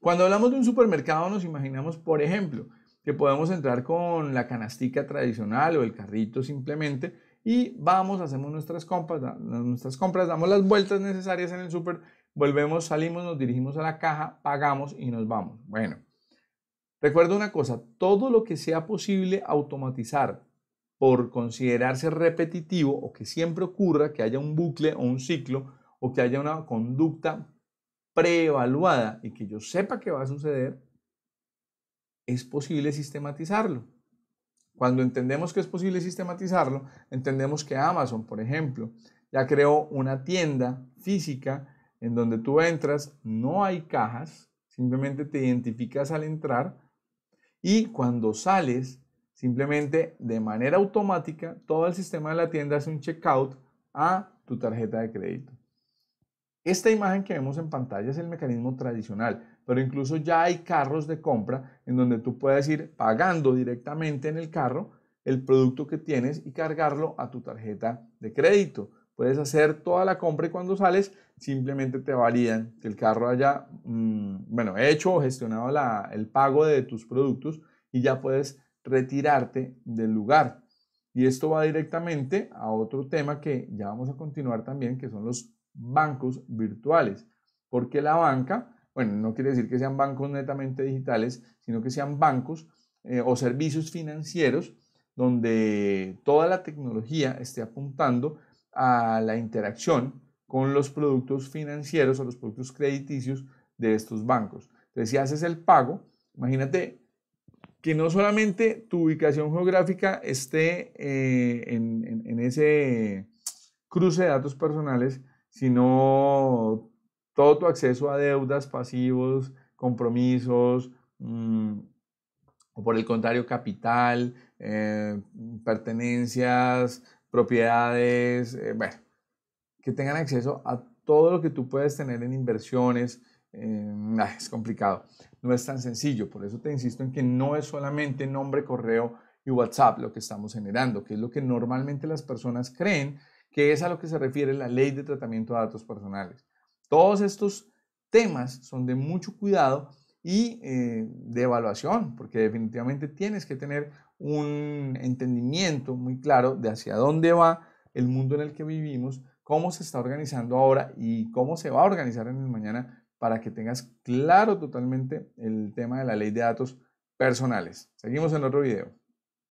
Cuando hablamos de un supermercado nos imaginamos, por ejemplo, que podemos entrar con la canastica tradicional o el carrito simplemente y vamos, hacemos nuestras compras, nuestras compras, damos las vueltas necesarias en el super, volvemos, salimos, nos dirigimos a la caja, pagamos y nos vamos. Bueno, recuerda una cosa, todo lo que sea posible automatizar por considerarse repetitivo o que siempre ocurra que haya un bucle o un ciclo o que haya una conducta preevaluada y que yo sepa que va a suceder, es posible sistematizarlo. Cuando entendemos que es posible sistematizarlo, entendemos que Amazon, por ejemplo, ya creó una tienda física en donde tú entras, no hay cajas, simplemente te identificas al entrar y cuando sales, simplemente de manera automática, todo el sistema de la tienda hace un checkout a tu tarjeta de crédito. Esta imagen que vemos en pantalla es el mecanismo tradicional, pero incluso ya hay carros de compra en donde tú puedes ir pagando directamente en el carro el producto que tienes y cargarlo a tu tarjeta de crédito. Puedes hacer toda la compra y cuando sales simplemente te validan que el carro haya mm, bueno, hecho o gestionado el pago de tus productos y ya puedes retirarte del lugar. Y esto va directamente a otro tema que ya vamos a continuar también, que son los bancos virtuales, porque la banca, bueno, no quiere decir que sean bancos netamente digitales, sino que sean bancos eh, o servicios financieros donde toda la tecnología esté apuntando a la interacción con los productos financieros o los productos crediticios de estos bancos. Entonces, si haces el pago, imagínate que no solamente tu ubicación geográfica esté eh, en, en, en, ese cruce de datos personales, sino todo tu acceso a deudas, pasivos, compromisos, mm, o por el contrario, capital, eh, pertenencias, propiedades, eh, bueno, que tengan acceso a todo lo que tú puedes tener en inversiones. es complicado, no es tan sencillo, por eso te insisto en que no es solamente nombre, correo y WhatsApp lo que estamos generando, que es lo que normalmente las personas creen que es a lo que se refiere la ley de tratamiento de datos personales. Todos estos temas son de mucho cuidado y eh, de evaluación, porque definitivamente tienes que tener un entendimiento muy claro de hacia dónde va el mundo en el que vivimos, cómo se está organizando ahora y cómo se va a organizar en el mañana para que tengas claro totalmente el tema de la ley de datos personales. Seguimos en otro video.